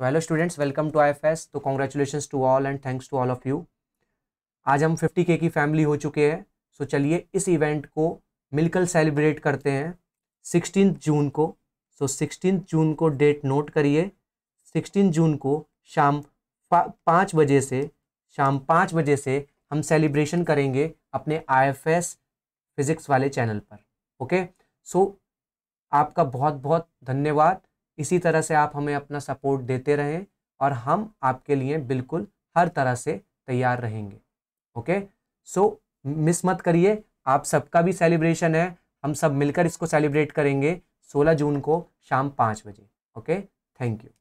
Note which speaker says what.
Speaker 1: so hello students welcome to I F S तो congratulation to all and thanks to all of you आज हम fifty के की family हो चुके हैं सो so चलिए इस इवेंट को मिलकर सेलिब्रेट करते हैं सिक्सटीन जून को सो सिक्सटीन जून को डेट नोट करिए सिक्सटीन जून को शाम पाँच बजे से शाम पाँच बजे से हम सेलिब्रेशन करेंगे अपने आई एफ एस फिज़िक्स वाले चैनल पर ओके सो so, आपका बहुत बहुत धन्यवाद इसी तरह से आप हमें अपना सपोर्ट देते रहें और हम आपके लिए बिल्कुल हर तरह से तैयार रहेंगे ओके सो मिस मत करिए आप सबका भी सेलिब्रेशन है हम सब मिलकर इसको सेलिब्रेट करेंगे 16 जून को शाम पाँच बजे ओके
Speaker 2: थैंक यू